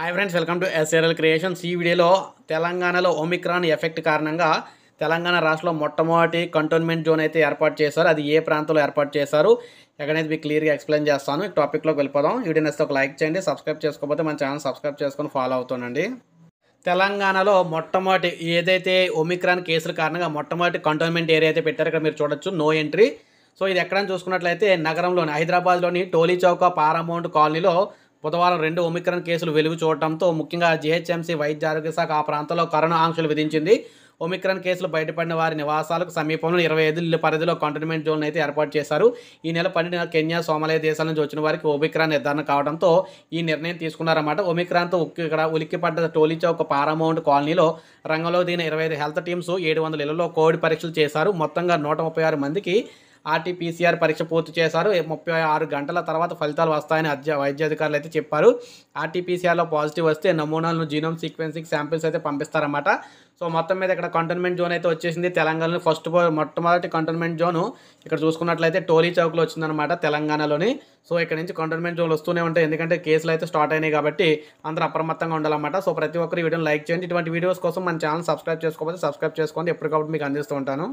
hi friends welcome to SRL creations ఈ వీడియోలో తెలంగాణలో ఒమిక్రాన్ ఎఫెక్ట్ కారణంగా తెలంగాణ రాష్ట్రంలో మొట్టమొదటి కంటోన్మెంట్ జోన్ అయితే ఏర్పాటు చేశారు అది ఏ ప్రాంతంలో ఏర్పాటు చేశారు ఎక్కడైతే మీకు క్లియర్గా ఎక్స్ప్లెయిన్ చేస్తాను టాపిక్లోకి వెళ్ళిపోదాం వీడియో నెక్స్ట్ ఒక లైక్ చేయండి సబ్స్క్రైబ్ చేసుకోకపోతే మన ఛానల్ సబ్స్క్రైబ్ చేసుకొని ఫాలో అవుతానండి తెలంగాణలో మొట్టమొదటి ఏదైతే ఒమిక్రాన్ కేసుల కారణంగా మొట్టమొదటి కంటోన్మెంట్ ఏరియా అయితే పెట్టారు ఇక్కడ మీరు చూడొచ్చు నో ఎంట్రీ సో ఇది ఎక్కడ చూసుకున్నట్లయితే నగరంలోని హైదరాబాద్లోని టోలీ చౌక పారామౌంట్ కాలనీలో బుధవారం రెండు ఒమిక్రాన్ కేసులు వెలుగు చూడటంతో ముఖ్యంగా జీహెచ్ఎంసీ వైద్య ఆరోగ్య శాఖ ఆ ప్రాంతంలో కరోనా ఆంక్షలు విధించింది ఒమిక్రాన్ కేసులు బయటపడిన వారి నివాసాలకు సమీపంలో ఇరవై ఐదు ఇళ్ళ పరిధిలో కంటైన్మెంట్ జోన్ అయితే ఏర్పాటు చేశారు ఈ నెల పన్నెండున కెన్యా సోమాలయ దేశాల నుంచి వచ్చిన వారికి ఒమిక్రాన్ నిర్ధారణ కావడంతో ఈ నిర్ణయం తీసుకున్నారన్నమాట ఒమిక్రాన్తో ఇక్కడ ఉలిక్కిపడ్డ టోలిచా ఒక పారామౌంట్ కాలనీలో రంగంలో దిగిన ఇరవై ఐదు హెల్త్ టీమ్స్ ఏడు వందల ఇళ్లలో కోవిడ్ పరీక్షలు చేశారు మొత్తంగా నూట ముప్పై ఆరు మందికి ఆర్టీపీసీఆర్ పరీక్ష పూర్తి చేశారు ముప్పై ఆరు గంటల తర్వాత ఫలితాలు వస్తాయని అధ్య వైద్యాధికారులు అయితే చెప్పారు ఆర్టీపీసీఆర్లో పాజిటివ్ వస్తే నమూనాలను జీనోమ్ సీక్వెన్సింగ్ శాంపిల్స్ అయితే పంపిస్తారన్నమాట సో మొత్తం మీద ఇక్కడ కంటోన్మెంట్ జోన్ అయితే వచ్చేసింది తెలంగాణలో ఫస్ట్ మొట్టమొదటి కంటోన్మెంట్ జోను ఇక్కడ చూసుకున్నట్లయితే టోలీ చౌక్లో వచ్చిందనమాట తెలంగాణలోని సో ఇక్కడ నుంచి కంటోన్మెంట్ జోన్లు వస్తూనే ఉంటాయి ఎందుకంటే కేసులు అయితే స్టార్ట్ అయినాయి కాబట్టి అందరూ అప్రమత్తంగా ఉండాలన్నమాట సో ప్రతి ఒక్కరు వీడియోని లైక్ చేయండి ఇటువంటి వీడియోస్ కోసం మన ఛానల్ సబ్స్క్రైబ్ చేసుకోకపోతే సబ్స్క్రైబ్ చేసుకోండి ఎప్పటికప్పుడు మీకు అందిస్తూ ఉంటాను